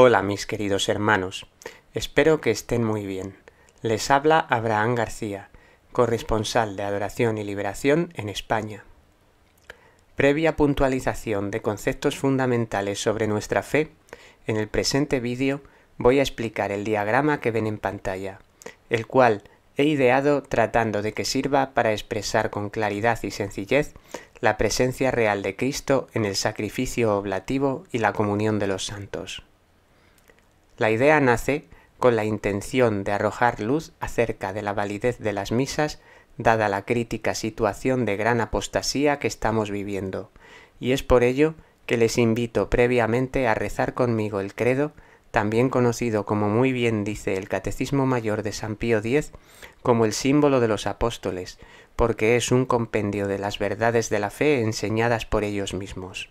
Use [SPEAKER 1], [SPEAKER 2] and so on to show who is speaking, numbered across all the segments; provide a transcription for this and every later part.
[SPEAKER 1] Hola mis queridos hermanos, espero que estén muy bien. Les habla Abraham García, corresponsal de Adoración y Liberación en España. Previa puntualización de conceptos fundamentales sobre nuestra fe, en el presente vídeo voy a explicar el diagrama que ven en pantalla, el cual he ideado tratando de que sirva para expresar con claridad y sencillez la presencia real de Cristo en el sacrificio oblativo y la comunión de los santos. La idea nace con la intención de arrojar luz acerca de la validez de las misas, dada la crítica situación de gran apostasía que estamos viviendo, y es por ello que les invito previamente a rezar conmigo el credo, también conocido como muy bien dice el Catecismo Mayor de San Pío X, como el símbolo de los apóstoles, porque es un compendio de las verdades de la fe enseñadas por ellos mismos.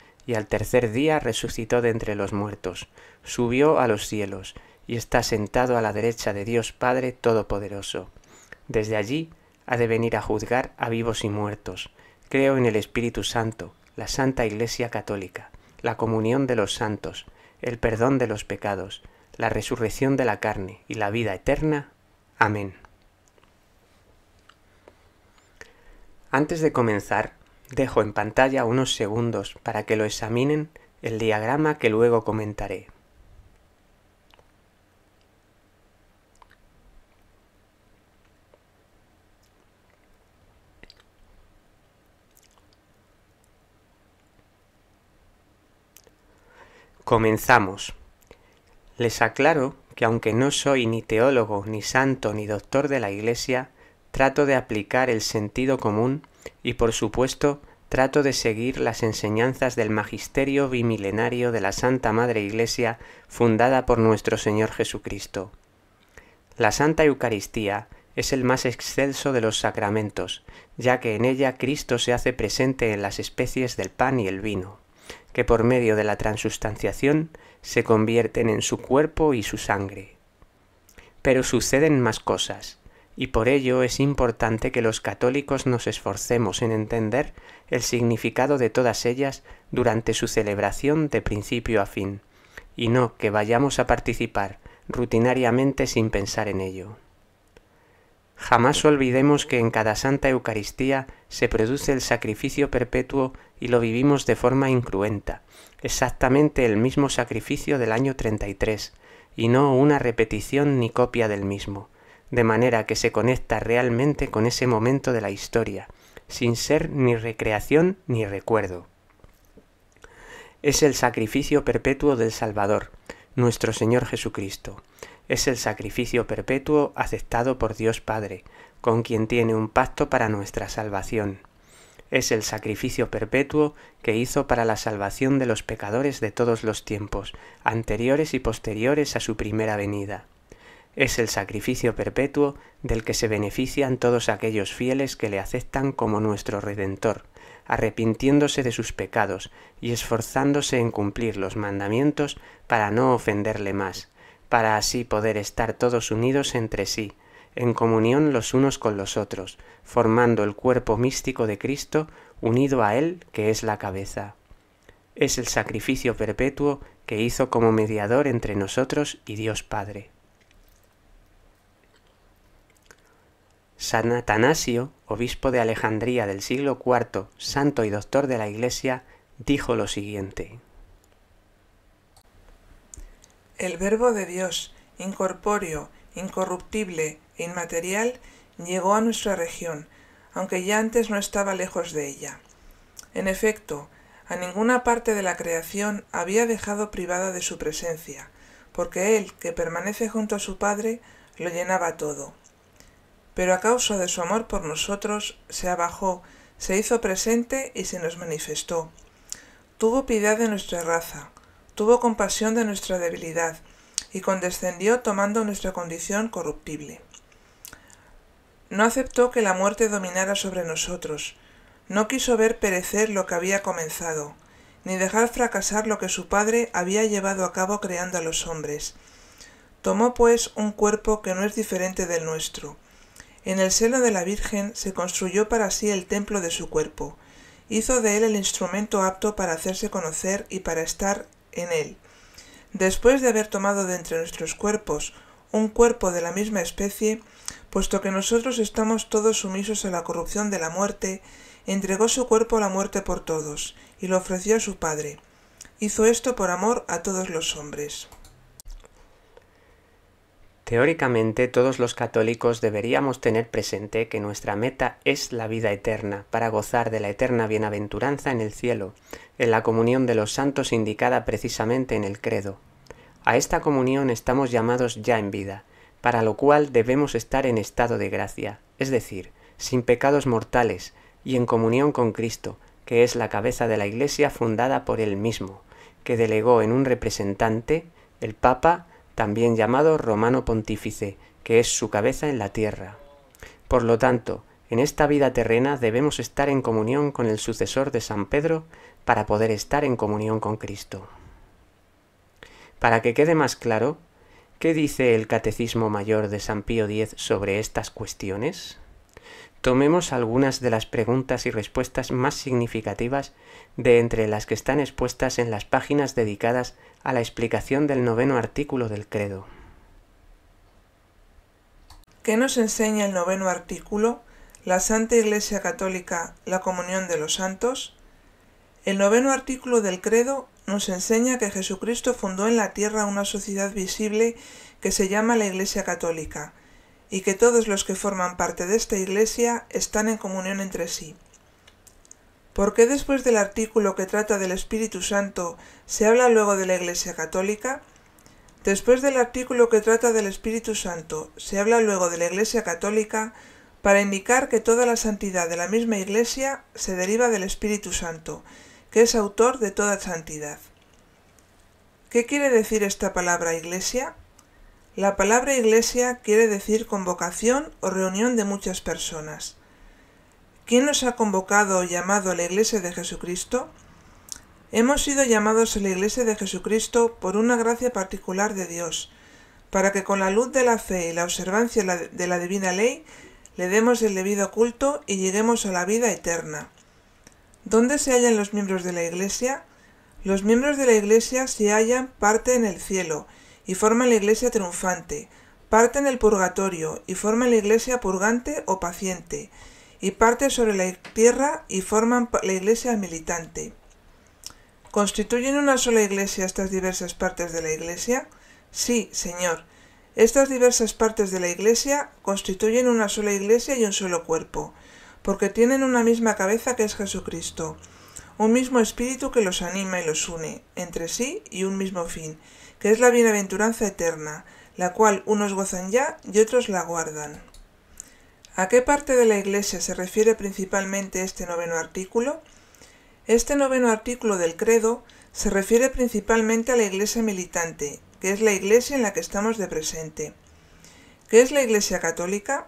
[SPEAKER 1] y al tercer día resucitó de entre los muertos, subió a los cielos, y está sentado a la derecha de Dios Padre Todopoderoso. Desde allí ha de venir a juzgar a vivos y muertos. Creo en el Espíritu Santo, la Santa Iglesia Católica, la comunión de los santos, el perdón de los pecados, la resurrección de la carne y la vida eterna. Amén. Antes de comenzar, Dejo en pantalla unos segundos para que lo examinen el diagrama que luego comentaré. Comenzamos. Les aclaro que aunque no soy ni teólogo, ni santo, ni doctor de la Iglesia, trato de aplicar el sentido común y por supuesto trato de seguir las enseñanzas del magisterio bimilenario de la Santa Madre Iglesia fundada por nuestro Señor Jesucristo. La Santa Eucaristía es el más excelso de los sacramentos, ya que en ella Cristo se hace presente en las especies del pan y el vino, que por medio de la transustanciación se convierten en su cuerpo y su sangre. Pero suceden más cosas y por ello es importante que los católicos nos esforcemos en entender el significado de todas ellas durante su celebración de principio a fin, y no que vayamos a participar rutinariamente sin pensar en ello. Jamás olvidemos que en cada Santa Eucaristía se produce el sacrificio perpetuo y lo vivimos de forma incruenta, exactamente el mismo sacrificio del año 33, y no una repetición ni copia del mismo, de manera que se conecta realmente con ese momento de la historia, sin ser ni recreación ni recuerdo. Es el sacrificio perpetuo del Salvador, nuestro Señor Jesucristo. Es el sacrificio perpetuo aceptado por Dios Padre, con quien tiene un pacto para nuestra salvación. Es el sacrificio perpetuo que hizo para la salvación de los pecadores de todos los tiempos, anteriores y posteriores a su primera venida es el sacrificio perpetuo del que se benefician todos aquellos fieles que le aceptan como nuestro Redentor, arrepintiéndose de sus pecados y esforzándose en cumplir los mandamientos para no ofenderle más, para así poder estar todos unidos entre sí, en comunión los unos con los otros, formando el cuerpo místico de Cristo unido a Él que es la cabeza. Es el sacrificio perpetuo que hizo como mediador entre nosotros y Dios Padre. San Atanasio, obispo de Alejandría del siglo IV, santo y doctor de la Iglesia, dijo lo siguiente.
[SPEAKER 2] El verbo de Dios, incorpóreo, incorruptible e inmaterial, llegó a nuestra región, aunque ya antes no estaba lejos de ella. En efecto, a ninguna parte de la creación había dejado privada de su presencia, porque Él, que permanece junto a su Padre, lo llenaba todo pero a causa de su amor por nosotros se abajó, se hizo presente y se nos manifestó. Tuvo piedad de nuestra raza, tuvo compasión de nuestra debilidad, y condescendió tomando nuestra condición corruptible. No aceptó que la muerte dominara sobre nosotros, no quiso ver perecer lo que había comenzado, ni dejar fracasar lo que su padre había llevado a cabo creando a los hombres. Tomó pues un cuerpo que no es diferente del nuestro, en el seno de la Virgen se construyó para sí el templo de su cuerpo, hizo de él el instrumento apto para hacerse conocer y para estar en él. Después de haber tomado de entre nuestros cuerpos un cuerpo de la misma especie, puesto que nosotros estamos todos sumisos a la corrupción de la muerte, entregó su cuerpo a la muerte por todos, y lo ofreció a su Padre. Hizo esto por amor a todos los hombres.
[SPEAKER 1] Teóricamente todos los católicos deberíamos tener presente que nuestra meta es la vida eterna, para gozar de la eterna bienaventuranza en el cielo, en la comunión de los santos indicada precisamente en el credo. A esta comunión estamos llamados ya en vida, para lo cual debemos estar en estado de gracia, es decir, sin pecados mortales y en comunión con Cristo, que es la cabeza de la Iglesia fundada por él mismo, que delegó en un representante, el Papa, también llamado Romano Pontífice, que es su cabeza en la tierra. Por lo tanto, en esta vida terrena debemos estar en comunión con el sucesor de San Pedro para poder estar en comunión con Cristo. Para que quede más claro, ¿qué dice el Catecismo Mayor de San Pío X sobre estas cuestiones? tomemos algunas de las preguntas y respuestas más significativas de entre las que están expuestas en las páginas dedicadas a la explicación del noveno artículo del credo.
[SPEAKER 2] ¿Qué nos enseña el noveno artículo? La Santa Iglesia Católica, la comunión de los santos. El noveno artículo del credo nos enseña que Jesucristo fundó en la tierra una sociedad visible que se llama la Iglesia Católica, y que todos los que forman parte de esta Iglesia están en comunión entre sí. ¿Por qué después del artículo que trata del Espíritu Santo se habla luego de la Iglesia Católica? Después del artículo que trata del Espíritu Santo se habla luego de la Iglesia Católica para indicar que toda la santidad de la misma Iglesia se deriva del Espíritu Santo, que es autor de toda santidad. ¿Qué quiere decir esta palabra Iglesia? La palabra iglesia quiere decir convocación o reunión de muchas personas. ¿Quién nos ha convocado o llamado a la iglesia de Jesucristo? Hemos sido llamados a la iglesia de Jesucristo por una gracia particular de Dios, para que con la luz de la fe y la observancia de la divina ley le demos el debido culto y lleguemos a la vida eterna. ¿Dónde se hallan los miembros de la iglesia? Los miembros de la iglesia se hallan parte en el cielo, y la iglesia triunfante, parte en el purgatorio y forman la iglesia purgante o paciente, y parte sobre la tierra y forman la iglesia militante. ¿Constituyen una sola iglesia estas diversas partes de la iglesia? Sí, Señor. Estas diversas partes de la iglesia constituyen una sola iglesia y un solo cuerpo, porque tienen una misma cabeza que es Jesucristo un mismo espíritu que los anima y los une entre sí y un mismo fin, que es la bienaventuranza eterna, la cual unos gozan ya y otros la guardan. ¿A qué parte de la Iglesia se refiere principalmente este noveno artículo? Este noveno artículo del credo se refiere principalmente a la Iglesia militante, que es la Iglesia en la que estamos de presente. ¿Qué es la Iglesia católica?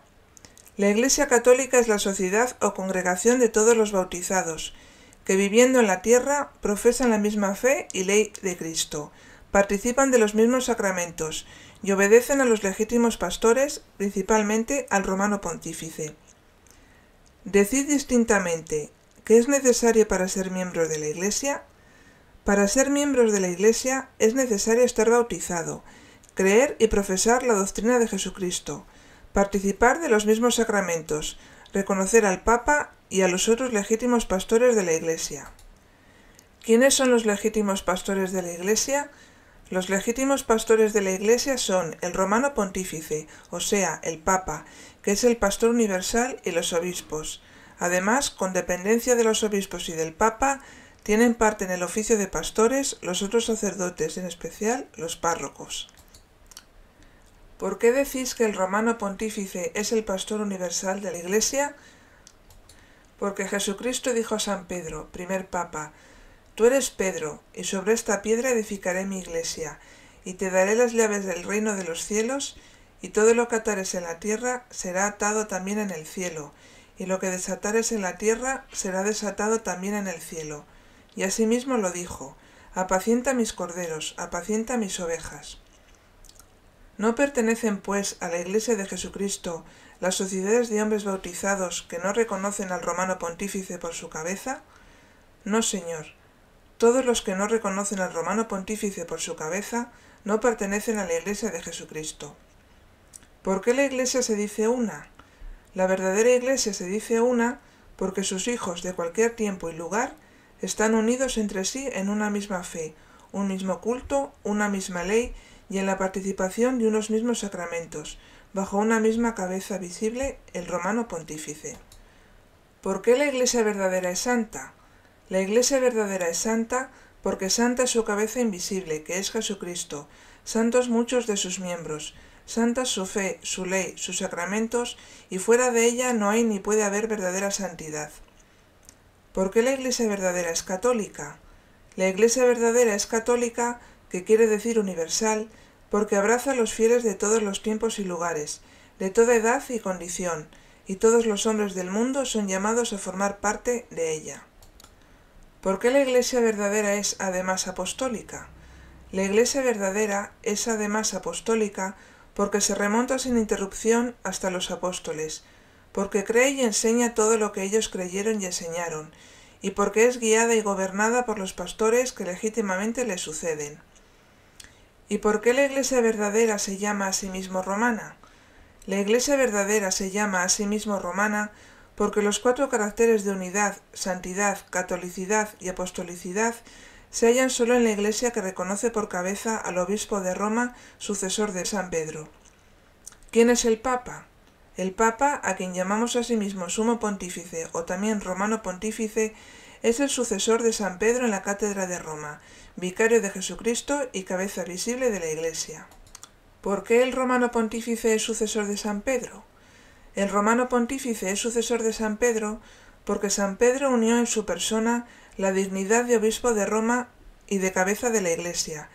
[SPEAKER 2] La Iglesia católica es la sociedad o congregación de todos los bautizados, que viviendo en la tierra profesan la misma fe y ley de Cristo, participan de los mismos sacramentos y obedecen a los legítimos pastores, principalmente al romano pontífice. Decid distintamente ¿Qué es necesario para ser miembro de la Iglesia. Para ser miembros de la Iglesia es necesario estar bautizado, creer y profesar la doctrina de Jesucristo, participar de los mismos sacramentos, reconocer al Papa y a los otros legítimos pastores de la Iglesia. ¿Quiénes son los legítimos pastores de la Iglesia? Los legítimos pastores de la Iglesia son el romano pontífice, o sea, el Papa, que es el pastor universal, y los obispos. Además, con dependencia de los obispos y del Papa, tienen parte en el oficio de pastores los otros sacerdotes, en especial los párrocos. ¿Por qué decís que el romano pontífice es el pastor universal de la Iglesia? Porque Jesucristo dijo a San Pedro, primer papa, Tú eres Pedro, y sobre esta piedra edificaré mi iglesia, y te daré las llaves del reino de los cielos, y todo lo que atares en la tierra será atado también en el cielo, y lo que desatares en la tierra será desatado también en el cielo. Y asimismo lo dijo, apacienta mis corderos, apacienta mis ovejas. ¿No pertenecen, pues, a la iglesia de Jesucristo las sociedades de hombres bautizados que no reconocen al romano pontífice por su cabeza? No, señor. Todos los que no reconocen al romano pontífice por su cabeza no pertenecen a la Iglesia de Jesucristo. ¿Por qué la Iglesia se dice una? La verdadera Iglesia se dice una porque sus hijos de cualquier tiempo y lugar están unidos entre sí en una misma fe, un mismo culto, una misma ley y en la participación de unos mismos sacramentos, bajo una misma cabeza visible, el romano pontífice. ¿Por qué la Iglesia verdadera es santa? La Iglesia verdadera es santa porque santa es su cabeza invisible, que es Jesucristo, santos muchos de sus miembros, santa su fe, su ley, sus sacramentos, y fuera de ella no hay ni puede haber verdadera santidad. ¿Por qué la Iglesia verdadera es católica? La Iglesia verdadera es católica, que quiere decir universal, porque abraza a los fieles de todos los tiempos y lugares, de toda edad y condición, y todos los hombres del mundo son llamados a formar parte de ella. ¿Por qué la Iglesia verdadera es además apostólica? La Iglesia verdadera es además apostólica porque se remonta sin interrupción hasta los apóstoles, porque cree y enseña todo lo que ellos creyeron y enseñaron, y porque es guiada y gobernada por los pastores que legítimamente le suceden. ¿Y por qué la Iglesia verdadera se llama a sí mismo romana? La Iglesia verdadera se llama a sí mismo romana porque los cuatro caracteres de unidad, santidad, catolicidad y apostolicidad se hallan solo en la Iglesia que reconoce por cabeza al obispo de Roma, sucesor de San Pedro. ¿Quién es el Papa? El Papa, a quien llamamos a sí mismo Sumo Pontífice o también Romano Pontífice, es el sucesor de San Pedro en la Cátedra de Roma, vicario de Jesucristo y cabeza visible de la Iglesia. ¿Por qué el romano pontífice es sucesor de San Pedro? El romano pontífice es sucesor de San Pedro porque San Pedro unió en su persona la dignidad de obispo de Roma y de cabeza de la Iglesia.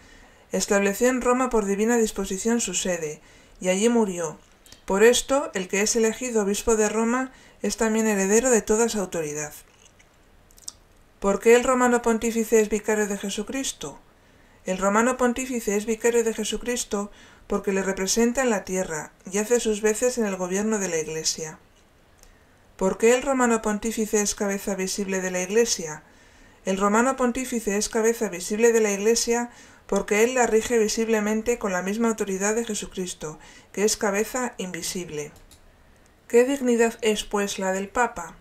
[SPEAKER 2] Estableció en Roma por divina disposición su sede, y allí murió. Por esto, el que es elegido obispo de Roma es también heredero de toda su autoridad. ¿Por qué el romano pontífice es vicario de Jesucristo? El romano pontífice es vicario de Jesucristo porque le representa en la tierra y hace sus veces en el gobierno de la Iglesia. ¿Por qué el romano pontífice es cabeza visible de la Iglesia? El romano pontífice es cabeza visible de la Iglesia porque él la rige visiblemente con la misma autoridad de Jesucristo, que es cabeza invisible. ¿Qué dignidad es, pues, la del Papa?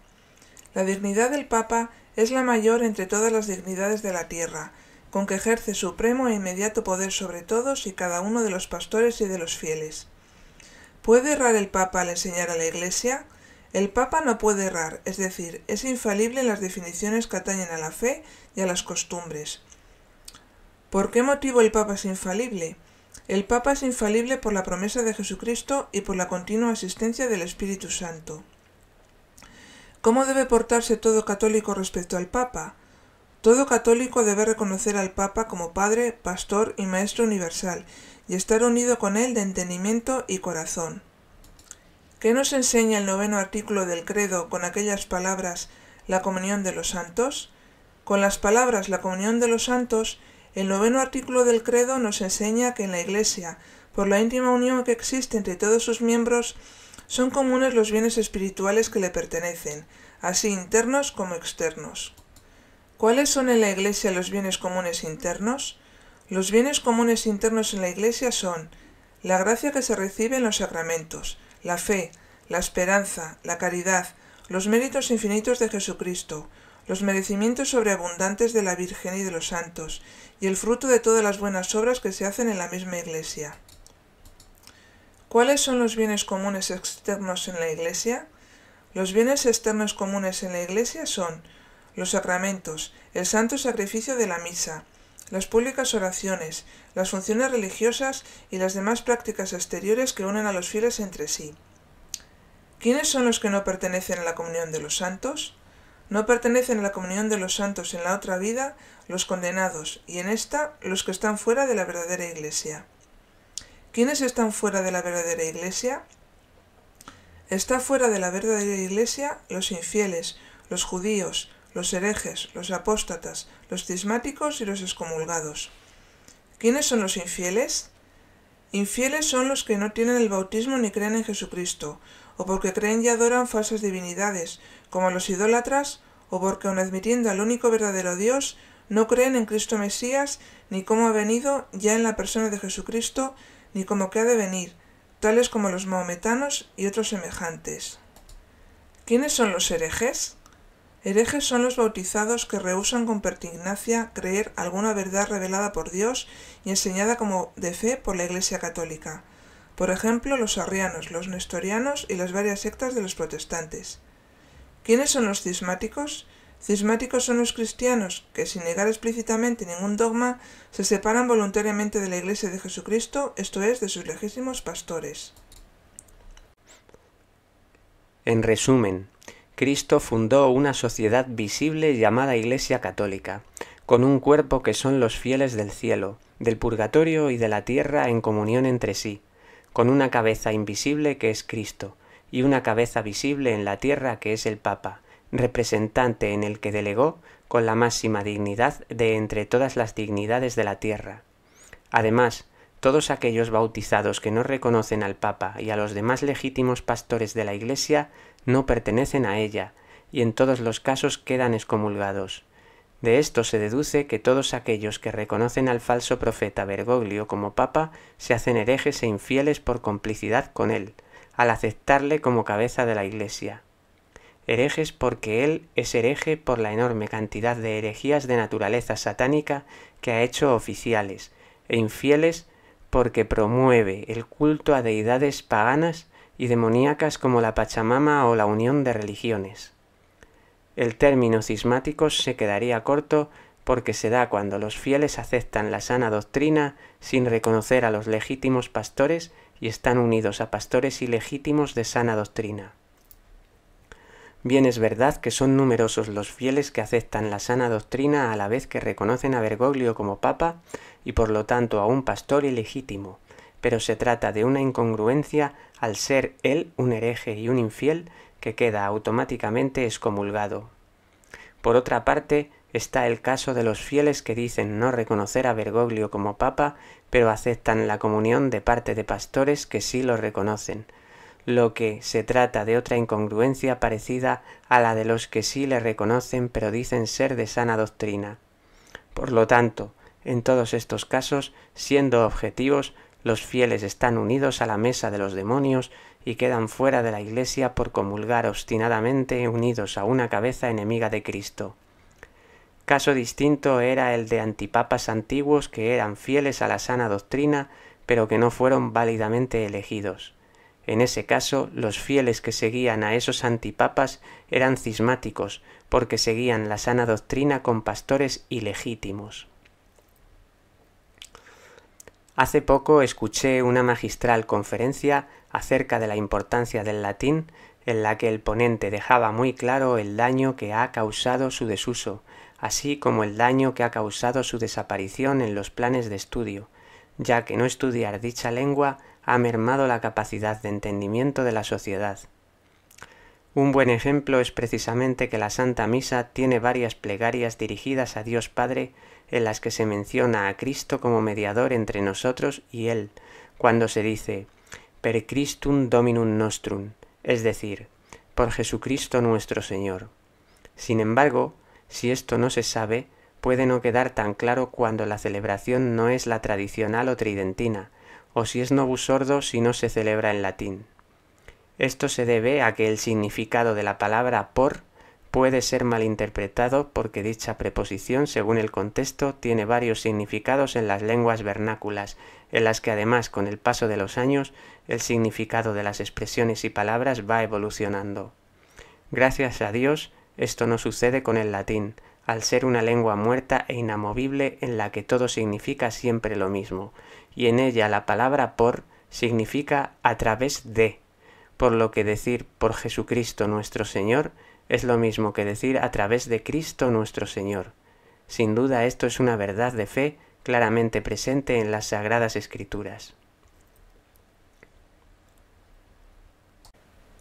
[SPEAKER 2] La dignidad del Papa es la mayor entre todas las dignidades de la tierra, con que ejerce supremo e inmediato poder sobre todos y cada uno de los pastores y de los fieles. ¿Puede errar el Papa al enseñar a la Iglesia? El Papa no puede errar, es decir, es infalible en las definiciones que atañen a la fe y a las costumbres. ¿Por qué motivo el Papa es infalible? El Papa es infalible por la promesa de Jesucristo y por la continua asistencia del Espíritu Santo. ¿Cómo debe portarse todo católico respecto al Papa? Todo católico debe reconocer al Papa como Padre, Pastor y Maestro Universal, y estar unido con él de entendimiento y corazón. ¿Qué nos enseña el noveno artículo del credo con aquellas palabras la comunión de los santos? Con las palabras la comunión de los santos, el noveno artículo del credo nos enseña que en la Iglesia, por la íntima unión que existe entre todos sus miembros, son comunes los bienes espirituales que le pertenecen, así internos como externos. ¿Cuáles son en la Iglesia los bienes comunes internos? Los bienes comunes internos en la Iglesia son la gracia que se recibe en los sacramentos, la fe, la esperanza, la caridad, los méritos infinitos de Jesucristo, los merecimientos sobreabundantes de la Virgen y de los santos, y el fruto de todas las buenas obras que se hacen en la misma Iglesia. ¿Cuáles son los bienes comunes externos en la Iglesia? Los bienes externos comunes en la Iglesia son los sacramentos, el santo sacrificio de la misa, las públicas oraciones, las funciones religiosas y las demás prácticas exteriores que unen a los fieles entre sí. ¿Quiénes son los que no pertenecen a la comunión de los santos? No pertenecen a la comunión de los santos en la otra vida los condenados y en esta los que están fuera de la verdadera Iglesia. ¿Quiénes están fuera de la verdadera iglesia? Está fuera de la verdadera iglesia los infieles, los judíos, los herejes, los apóstatas, los cismáticos y los excomulgados. ¿Quiénes son los infieles? Infieles son los que no tienen el bautismo ni creen en Jesucristo, o porque creen y adoran falsas divinidades, como los idólatras, o porque aun admitiendo al único verdadero Dios, no creen en Cristo Mesías, ni cómo ha venido ya en la persona de Jesucristo, ni como que ha de venir, tales como los maometanos y otros semejantes. ¿Quiénes son los herejes? Herejes son los bautizados que rehusan con pertinacia creer alguna verdad revelada por Dios y enseñada como de fe por la Iglesia católica. Por ejemplo, los arrianos, los nestorianos y las varias sectas de los protestantes. ¿Quiénes son los cismáticos? Cismáticos son los cristianos que, sin negar explícitamente ningún dogma, se separan voluntariamente de la Iglesia de Jesucristo, esto es, de sus legítimos pastores.
[SPEAKER 1] En resumen, Cristo fundó una sociedad visible llamada Iglesia Católica, con un cuerpo que son los fieles del cielo, del purgatorio y de la tierra en comunión entre sí, con una cabeza invisible que es Cristo, y una cabeza visible en la tierra que es el Papa, representante en el que delegó con la máxima dignidad de entre todas las dignidades de la tierra. Además, todos aquellos bautizados que no reconocen al Papa y a los demás legítimos pastores de la Iglesia no pertenecen a ella, y en todos los casos quedan excomulgados. De esto se deduce que todos aquellos que reconocen al falso profeta Bergoglio como papa se hacen herejes e infieles por complicidad con él, al aceptarle como cabeza de la Iglesia herejes porque él es hereje por la enorme cantidad de herejías de naturaleza satánica que ha hecho oficiales, e infieles porque promueve el culto a deidades paganas y demoníacas como la Pachamama o la unión de religiones. El término cismático se quedaría corto porque se da cuando los fieles aceptan la sana doctrina sin reconocer a los legítimos pastores y están unidos a pastores ilegítimos de sana doctrina. Bien es verdad que son numerosos los fieles que aceptan la sana doctrina a la vez que reconocen a Bergoglio como papa y por lo tanto a un pastor ilegítimo, pero se trata de una incongruencia al ser él un hereje y un infiel que queda automáticamente excomulgado. Por otra parte, está el caso de los fieles que dicen no reconocer a Bergoglio como papa, pero aceptan la comunión de parte de pastores que sí lo reconocen, lo que se trata de otra incongruencia parecida a la de los que sí le reconocen pero dicen ser de sana doctrina. Por lo tanto, en todos estos casos, siendo objetivos, los fieles están unidos a la mesa de los demonios y quedan fuera de la Iglesia por comulgar obstinadamente unidos a una cabeza enemiga de Cristo. Caso distinto era el de antipapas antiguos que eran fieles a la sana doctrina, pero que no fueron válidamente elegidos. En ese caso, los fieles que seguían a esos antipapas eran cismáticos, porque seguían la sana doctrina con pastores ilegítimos. Hace poco escuché una magistral conferencia acerca de la importancia del latín, en la que el ponente dejaba muy claro el daño que ha causado su desuso, así como el daño que ha causado su desaparición en los planes de estudio, ya que no estudiar dicha lengua ha mermado la capacidad de entendimiento de la sociedad. Un buen ejemplo es precisamente que la Santa Misa tiene varias plegarias dirigidas a Dios Padre en las que se menciona a Cristo como mediador entre nosotros y Él, cuando se dice Per Christum Dominum Nostrum, es decir, por Jesucristo nuestro Señor. Sin embargo, si esto no se sabe, puede no quedar tan claro cuando la celebración no es la tradicional o tridentina, o si es novus sordo si no se celebra en latín. Esto se debe a que el significado de la palabra por puede ser malinterpretado porque dicha preposición, según el contexto, tiene varios significados en las lenguas vernáculas, en las que además con el paso de los años el significado de las expresiones y palabras va evolucionando. Gracias a Dios, esto no sucede con el latín, al ser una lengua muerta e inamovible en la que todo significa siempre lo mismo, y en ella la palabra por significa a través de, por lo que decir por Jesucristo nuestro Señor es lo mismo que decir a través de Cristo nuestro Señor. Sin duda esto es una verdad de fe claramente presente en las Sagradas Escrituras.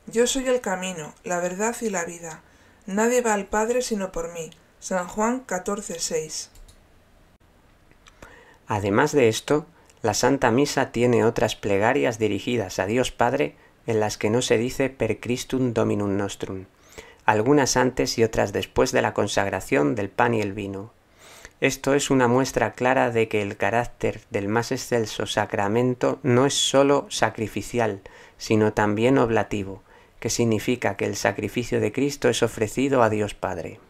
[SPEAKER 2] Yo soy el camino, la verdad y la vida. Nadie va al Padre sino por mí. San Juan 14:6.
[SPEAKER 1] Además de esto, la Santa Misa tiene otras plegarias dirigidas a Dios Padre en las que no se dice per Christum Dominum Nostrum, algunas antes y otras después de la consagración del pan y el vino. Esto es una muestra clara de que el carácter del más excelso sacramento no es sólo sacrificial, sino también oblativo, que significa que el sacrificio de Cristo es ofrecido a Dios Padre.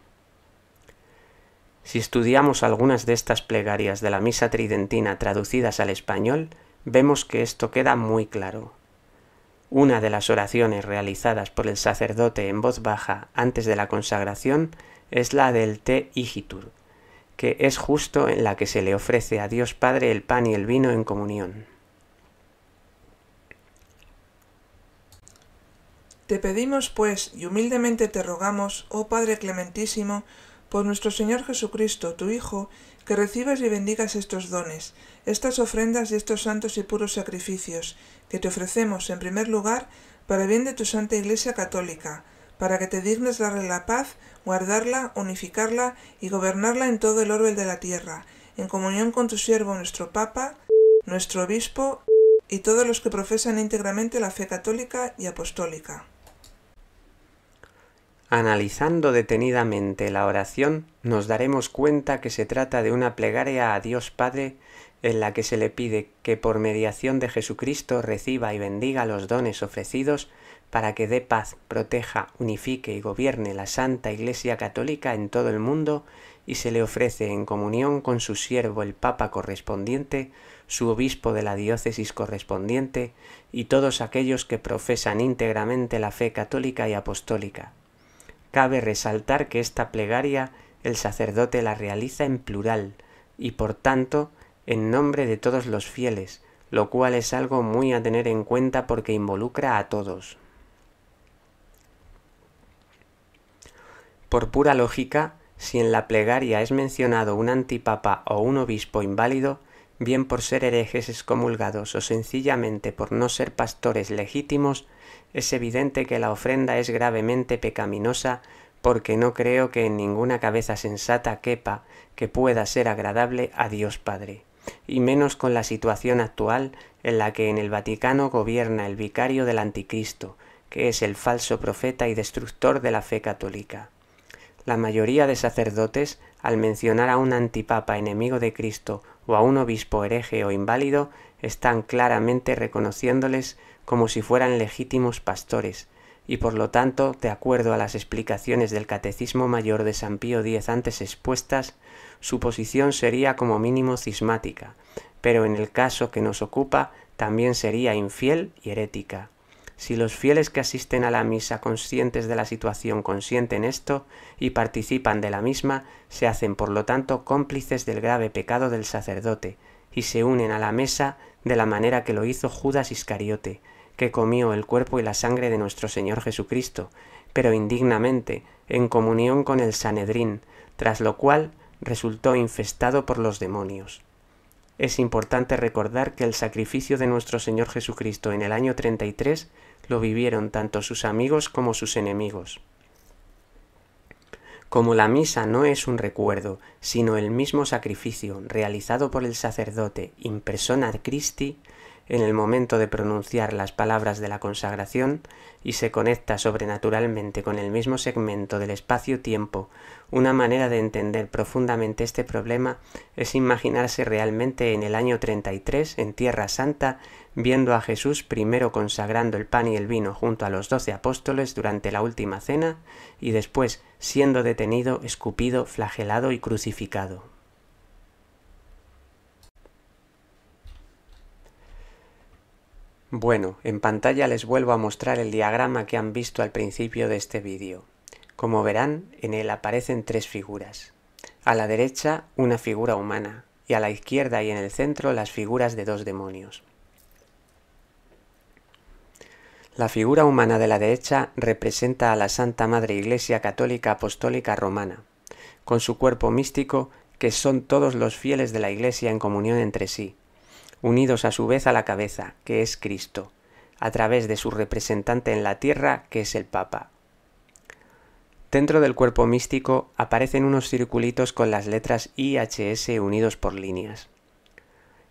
[SPEAKER 1] Si estudiamos algunas de estas plegarias de la Misa Tridentina traducidas al español, vemos que esto queda muy claro. Una de las oraciones realizadas por el sacerdote en voz baja antes de la consagración es la del Te Igitur, que es justo en la que se le ofrece a Dios Padre el pan y el vino en comunión.
[SPEAKER 2] Te pedimos, pues, y humildemente te rogamos, oh Padre clementísimo, por nuestro Señor Jesucristo, tu Hijo, que recibas y bendigas estos dones, estas ofrendas y estos santos y puros sacrificios, que te ofrecemos, en primer lugar, para bien de tu Santa Iglesia Católica, para que te dignes darle la paz, guardarla, unificarla y gobernarla en todo el orbe de la tierra, en comunión con tu siervo nuestro Papa, nuestro Obispo y todos los que profesan íntegramente la fe católica y apostólica.
[SPEAKER 1] Analizando detenidamente la oración, nos daremos cuenta que se trata de una plegaria a Dios Padre en la que se le pide que por mediación de Jesucristo reciba y bendiga los dones ofrecidos para que dé paz, proteja, unifique y gobierne la Santa Iglesia Católica en todo el mundo y se le ofrece en comunión con su siervo el Papa correspondiente, su obispo de la diócesis correspondiente y todos aquellos que profesan íntegramente la fe católica y apostólica. Cabe resaltar que esta plegaria el sacerdote la realiza en plural y por tanto en nombre de todos los fieles, lo cual es algo muy a tener en cuenta porque involucra a todos. Por pura lógica, si en la plegaria es mencionado un antipapa o un obispo inválido, bien por ser herejes excomulgados o sencillamente por no ser pastores legítimos, es evidente que la ofrenda es gravemente pecaminosa porque no creo que en ninguna cabeza sensata quepa que pueda ser agradable a Dios Padre, y menos con la situación actual en la que en el Vaticano gobierna el vicario del Anticristo, que es el falso profeta y destructor de la fe católica. La mayoría de sacerdotes, al mencionar a un antipapa enemigo de Cristo o a un obispo hereje o inválido, están claramente reconociéndoles como si fueran legítimos pastores, y por lo tanto, de acuerdo a las explicaciones del Catecismo Mayor de San Pío X antes expuestas, su posición sería como mínimo cismática, pero en el caso que nos ocupa también sería infiel y herética. Si los fieles que asisten a la misa conscientes de la situación consienten esto y participan de la misma, se hacen por lo tanto cómplices del grave pecado del sacerdote, y se unen a la mesa de la manera que lo hizo Judas Iscariote, que comió el cuerpo y la sangre de nuestro Señor Jesucristo, pero indignamente, en comunión con el Sanedrín, tras lo cual resultó infestado por los demonios. Es importante recordar que el sacrificio de nuestro Señor Jesucristo en el año 33 lo vivieron tanto sus amigos como sus enemigos. Como la misa no es un recuerdo, sino el mismo sacrificio realizado por el sacerdote in persona Christi, en el momento de pronunciar las palabras de la consagración y se conecta sobrenaturalmente con el mismo segmento del espacio-tiempo, una manera de entender profundamente este problema es imaginarse realmente en el año 33, en Tierra Santa, viendo a Jesús primero consagrando el pan y el vino junto a los doce apóstoles durante la última cena y después siendo detenido, escupido, flagelado y crucificado. Bueno, en pantalla les vuelvo a mostrar el diagrama que han visto al principio de este vídeo. Como verán, en él aparecen tres figuras. A la derecha, una figura humana, y a la izquierda y en el centro las figuras de dos demonios. La figura humana de la derecha representa a la Santa Madre Iglesia Católica Apostólica Romana, con su cuerpo místico que son todos los fieles de la Iglesia en comunión entre sí, unidos a su vez a la cabeza, que es Cristo, a través de su representante en la tierra, que es el Papa. Dentro del cuerpo místico aparecen unos circulitos con las letras IHS unidos por líneas.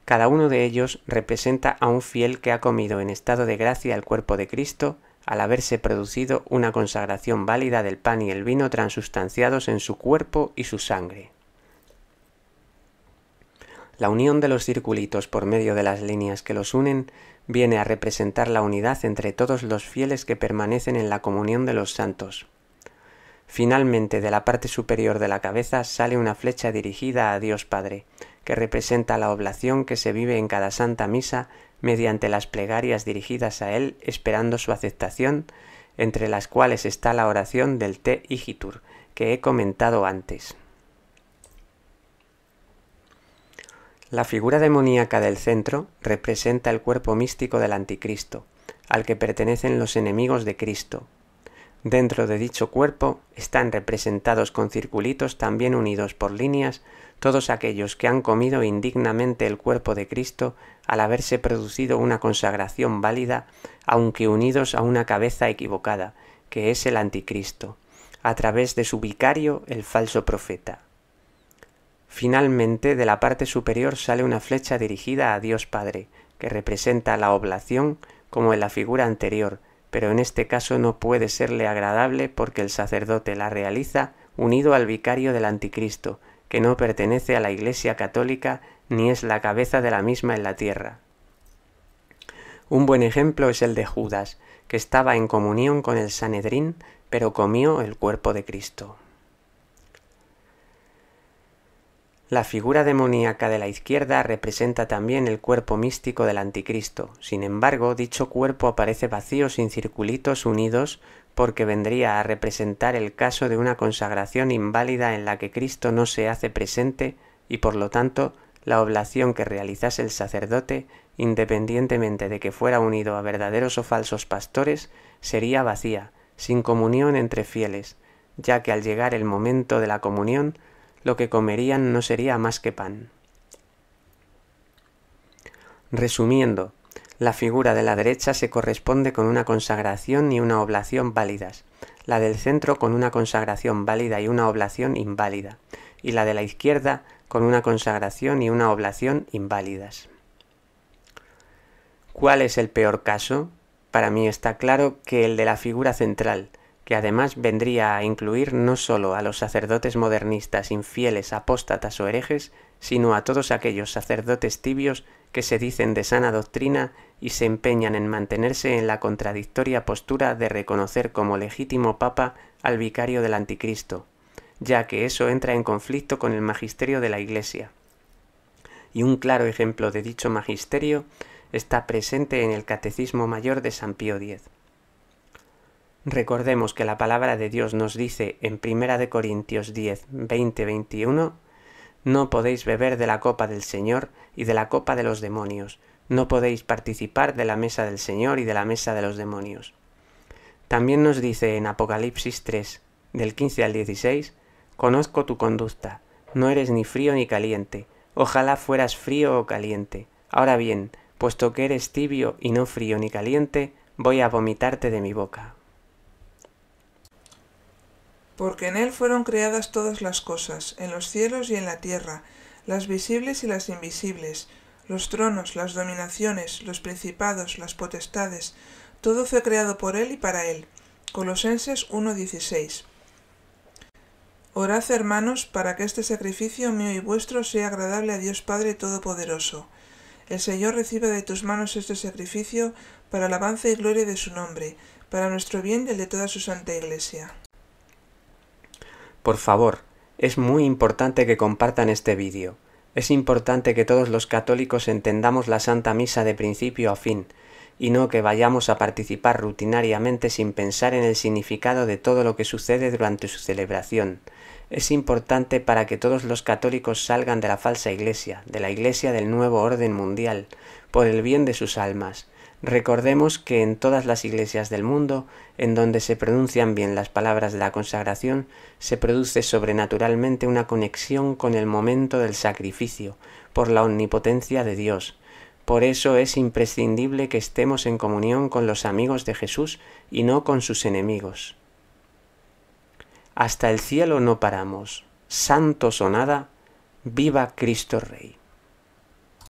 [SPEAKER 1] Cada uno de ellos representa a un fiel que ha comido en estado de gracia el cuerpo de Cristo al haberse producido una consagración válida del pan y el vino transustanciados en su cuerpo y su sangre. La unión de los circulitos por medio de las líneas que los unen viene a representar la unidad entre todos los fieles que permanecen en la comunión de los santos. Finalmente, de la parte superior de la cabeza sale una flecha dirigida a Dios Padre, que representa la oblación que se vive en cada santa misa mediante las plegarias dirigidas a Él esperando su aceptación, entre las cuales está la oración del Te Igitur, que he comentado antes. La figura demoníaca del centro representa el cuerpo místico del anticristo, al que pertenecen los enemigos de Cristo. Dentro de dicho cuerpo están representados con circulitos también unidos por líneas todos aquellos que han comido indignamente el cuerpo de Cristo al haberse producido una consagración válida, aunque unidos a una cabeza equivocada, que es el anticristo, a través de su vicario el falso profeta. Finalmente, de la parte superior sale una flecha dirigida a Dios Padre, que representa la oblación como en la figura anterior, pero en este caso no puede serle agradable porque el sacerdote la realiza unido al vicario del anticristo, que no pertenece a la Iglesia católica ni es la cabeza de la misma en la tierra. Un buen ejemplo es el de Judas, que estaba en comunión con el Sanedrín, pero comió el cuerpo de Cristo. La figura demoníaca de la izquierda representa también el cuerpo místico del anticristo. Sin embargo, dicho cuerpo aparece vacío sin circulitos unidos porque vendría a representar el caso de una consagración inválida en la que Cristo no se hace presente y por lo tanto la oblación que realizase el sacerdote, independientemente de que fuera unido a verdaderos o falsos pastores, sería vacía, sin comunión entre fieles, ya que al llegar el momento de la comunión, lo que comerían no sería más que pan. Resumiendo, la figura de la derecha se corresponde con una consagración y una oblación válidas, la del centro con una consagración válida y una oblación inválida, y la de la izquierda con una consagración y una oblación inválidas. ¿Cuál es el peor caso? Para mí está claro que el de la figura central, que además vendría a incluir no solo a los sacerdotes modernistas infieles, apóstatas o herejes, sino a todos aquellos sacerdotes tibios que se dicen de sana doctrina y se empeñan en mantenerse en la contradictoria postura de reconocer como legítimo papa al vicario del anticristo, ya que eso entra en conflicto con el magisterio de la Iglesia. Y un claro ejemplo de dicho magisterio está presente en el Catecismo Mayor de San Pío X. Recordemos que la palabra de Dios nos dice en 1 Corintios 10, 20, 21, No podéis beber de la copa del Señor y de la copa de los demonios, no podéis participar de la mesa del Señor y de la mesa de los demonios. También nos dice en Apocalipsis 3, del 15 al 16, Conozco tu conducta, no eres ni frío ni caliente, ojalá fueras frío o caliente. Ahora bien, puesto que eres tibio y no frío ni caliente, voy a vomitarte de mi boca
[SPEAKER 2] porque en él fueron creadas todas las cosas, en los cielos y en la tierra, las visibles y las invisibles, los tronos, las dominaciones, los principados, las potestades, todo fue creado por él y para él. Colosenses 1:16. Orad, hermanos, para que este sacrificio mío y vuestro sea agradable a Dios Padre Todopoderoso. El Señor reciba de tus manos este sacrificio para alabanza y gloria de su nombre, para nuestro bien y el de toda su santa iglesia.
[SPEAKER 1] Por favor, es muy importante que compartan este vídeo. Es importante que todos los católicos entendamos la Santa Misa de principio a fin, y no que vayamos a participar rutinariamente sin pensar en el significado de todo lo que sucede durante su celebración. Es importante para que todos los católicos salgan de la falsa iglesia, de la iglesia del nuevo orden mundial, por el bien de sus almas, Recordemos que en todas las iglesias del mundo, en donde se pronuncian bien las palabras de la consagración, se produce sobrenaturalmente una conexión con el momento del sacrificio, por la omnipotencia de Dios. Por eso es imprescindible que estemos en comunión con los amigos de Jesús y no con sus enemigos. Hasta el cielo no paramos, santos o nada, viva Cristo Rey.